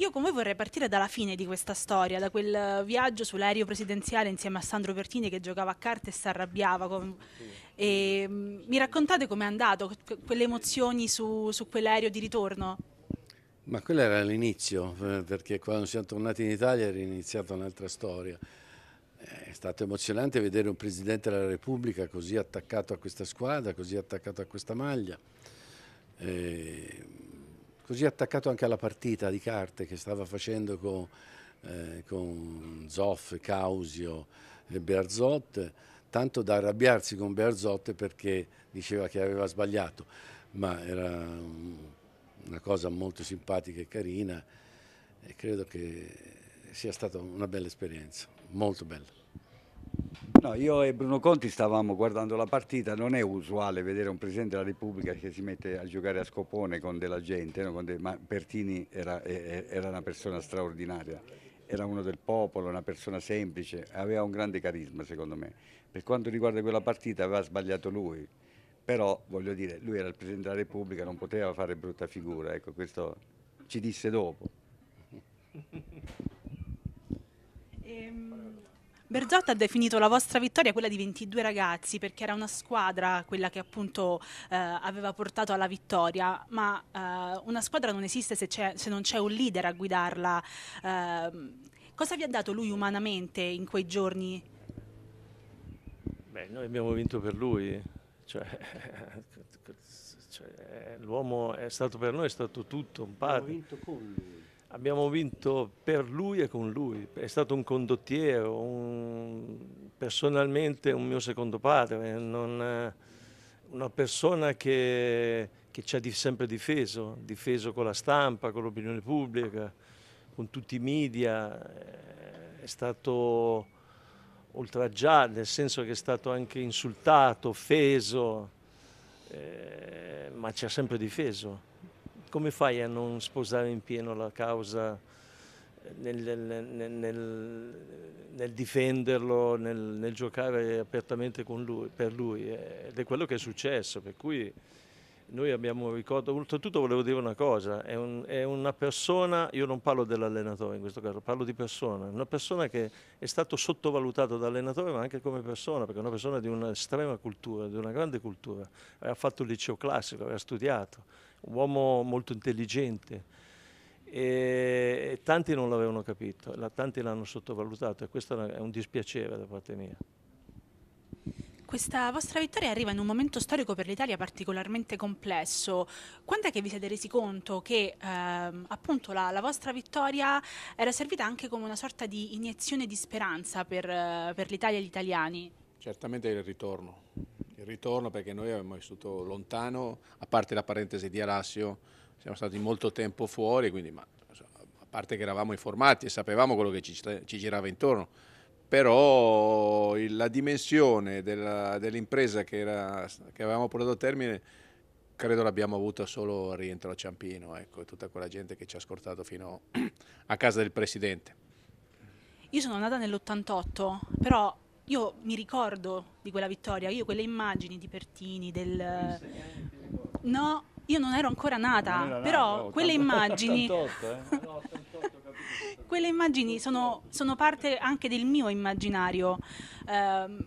Io come vorrei partire dalla fine di questa storia, da quel viaggio sull'aereo presidenziale insieme a Sandro Pertini che giocava a carte e si arrabbiava. Con... E, mm, mi raccontate com'è andato, quelle emozioni su, su quell'aereo di ritorno? Ma quello era l'inizio, eh, perché quando siamo tornati in Italia era iniziata un'altra storia. Eh, è stato emozionante vedere un Presidente della Repubblica così attaccato a questa squadra, così attaccato a questa maglia. E eh, così attaccato anche alla partita di carte che stava facendo con, eh, con Zoff, Causio e Berzot, tanto da arrabbiarsi con Berzot perché diceva che aveva sbagliato, ma era una cosa molto simpatica e carina e credo che sia stata una bella esperienza, molto bella. No, io e Bruno Conti stavamo guardando la partita, non è usuale vedere un Presidente della Repubblica che si mette a giocare a scopone con della gente, no? con dei... ma Pertini era, era una persona straordinaria, era uno del popolo, una persona semplice, aveva un grande carisma secondo me. Per quanto riguarda quella partita aveva sbagliato lui, però voglio dire, lui era il Presidente della Repubblica, non poteva fare brutta figura, ecco, questo ci disse dopo. ehm... Berzotta ha definito la vostra vittoria quella di 22 ragazzi perché era una squadra quella che appunto eh, aveva portato alla vittoria, ma eh, una squadra non esiste se, se non c'è un leader a guidarla. Eh, cosa vi ha dato lui umanamente in quei giorni? Beh, noi abbiamo vinto per lui, cioè, cioè, l'uomo è stato per noi, è stato tutto, un padre. Abbiamo vinto con lui. Abbiamo vinto per lui e con lui, è stato un condottiero, un, personalmente un mio secondo padre, non, eh, una persona che, che ci ha di, sempre difeso, difeso con la stampa, con l'opinione pubblica, con tutti i media, eh, è stato oltraggiato, nel senso che è stato anche insultato, offeso, eh, ma ci ha sempre difeso. Come fai a non sposare in pieno la causa nel, nel, nel, nel difenderlo, nel, giocare apertamente lui, per lui? Ed è quello che è successo, per cui noi abbiamo un ricordo, oltretutto volevo dire una cosa, è, un, è, una persona, io non parlo dell'allenatore in questo caso, parlo di persona, una persona che è stato sottovalutato da allenatore ma anche come persona, perché è una persona di un'estrema cultura, di una grande cultura, ha fatto il liceo classico, ha studiato, un uomo molto intelligente e, tanti non l'avevano capito, tanti l'hanno sottovalutato e questo è un dispiacere da parte mia. Questa vostra vittoria arriva in un momento storico per l'Italia particolarmente complesso. Quando è che vi siete resi conto che ehm, appunto la, la, vostra vittoria era servita anche come una sorta di iniezione di speranza per, per l'Italia e gli italiani? Certamente il ritorno, il ritorno perché noi abbiamo vissuto lontano, a parte la parentesi di Alassio, siamo stati molto tempo fuori, quindi, ma, a parte che eravamo informati e sapevamo quello che ci, ci girava intorno però la dimensione dell'impresa dell che, che, avevamo portato a termine credo l'abbiamo avuta solo al rientro a Ciampino, ecco, e tutta quella gente che ci ha scortato fino a casa del Presidente. Io sono nata nell'88, però io mi ricordo di quella vittoria, io quelle immagini di Pertini, del... No, io non ero ancora nata, però nata, quelle 88, immagini... 88, eh? Quelle immagini sono, sono parte anche del mio immaginario. Um,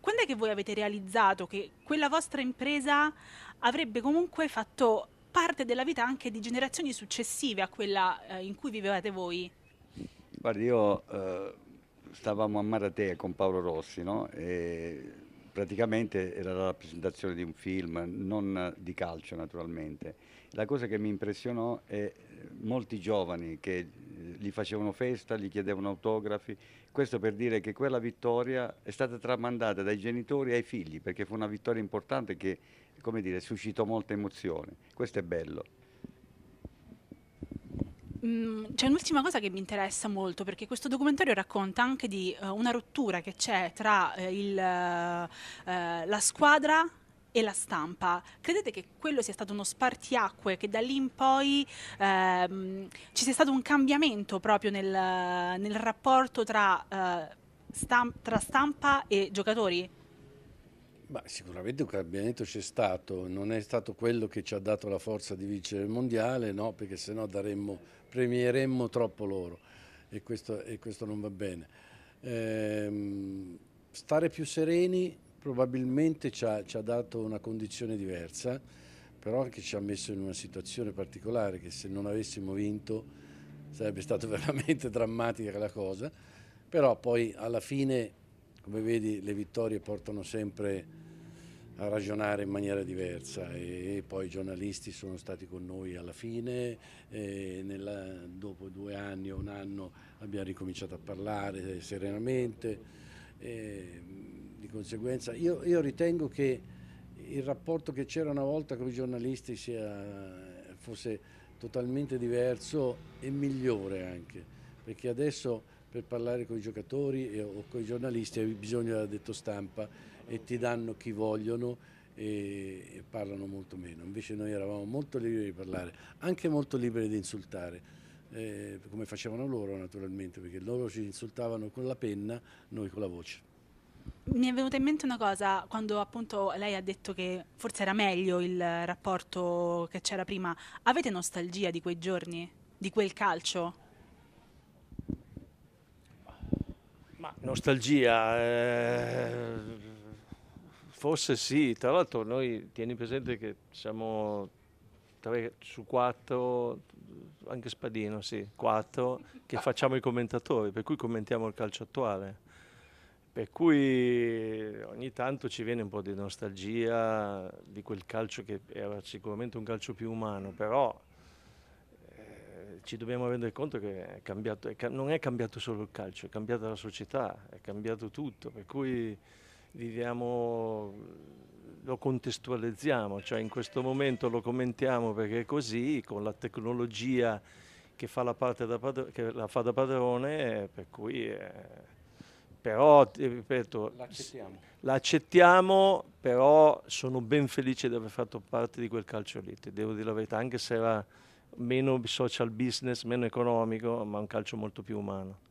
quando è che voi avete realizzato che quella vostra impresa avrebbe comunque fatto parte della vita anche di generazioni successive a quella eh, in cui vivevate voi? Guardi, io eh, stavamo a Maratea con Paolo Rossi, no? E praticamente era la rappresentazione di un film, non di calcio naturalmente. La cosa che mi impressionò è eh, molti giovani che gli facevano festa, gli chiedevano autografi. Questo per dire che quella vittoria è stata tramandata dai genitori ai figli, perché fu una vittoria importante che, come dire, suscitò molta emozione. Questo è bello. Mm, c'è un'ultima cosa che mi interessa molto perché questo documentario racconta anche di uh, una rottura che c'è tra uh, il, uh, la squadra e la stampa, credete che quello sia stato uno spartiacque, che da lì in poi ehm, ci sia stato un cambiamento proprio nel, nel rapporto tra, eh, stamp- tra stampa e giocatori? Ma sicuramente un cambiamento c'è stato, non è stato quello che ci ha dato la forza di vincere il mondiale, no, perché sennò daremmo, premieremmo troppo loro e questo, e questo non va bene. Eh, stare più sereni probabilmente ci ha, ci ha dato una condizione diversa, però anche ci ha messo in una situazione particolare che se non avessimo vinto sarebbe stata veramente drammatica la cosa, però poi alla fine, come vedi, le vittorie portano sempre a ragionare in maniera diversa e poi i giornalisti sono stati con noi alla fine, nella, dopo due anni o un anno abbiamo ricominciato a parlare serenamente. E, di conseguenza io, io ritengo che il rapporto che c'era una volta con i giornalisti sia, fosse totalmente diverso e migliore anche, perché adesso per parlare con i giocatori e, o con i giornalisti hai bisogno della detto stampa e ti danno chi vogliono e, e parlano molto meno, invece noi eravamo molto liberi di parlare, anche molto liberi di insultare. Eh, come facevano loro naturalmente, perché loro ci insultavano con la penna, noi con la voce mi è venuta in mente una cosa quando appunto lei ha detto che forse era meglio il rapporto che c'era prima. Avete nostalgia di quei giorni, di quel calcio? Ma nostalgia, eh, forse sì. Tra l'altro noi tieni presente che siamo 3 su 4, anche Spadino, sì, 4, che facciamo i commentatori, per cui commentiamo il calcio attuale per cui ogni tanto ci viene un po' di nostalgia di quel calcio che era sicuramente un calcio più umano, però eh, ci dobbiamo rendere conto che è cambiato, è, non è cambiato solo il calcio, è cambiata la società, è cambiato tutto, per cui viviamo, lo contestualizziamo, cioè in questo momento lo commentiamo perché è così, con la tecnologia che, fa la, parte da, che la fa da padrone, per cui... Eh, però ripeto l'accettiamo. l'accettiamo. però sono ben felice di aver fatto parte di quel calcio lì ti devo dire la verità anche se era meno social business meno economico ma un calcio molto più umano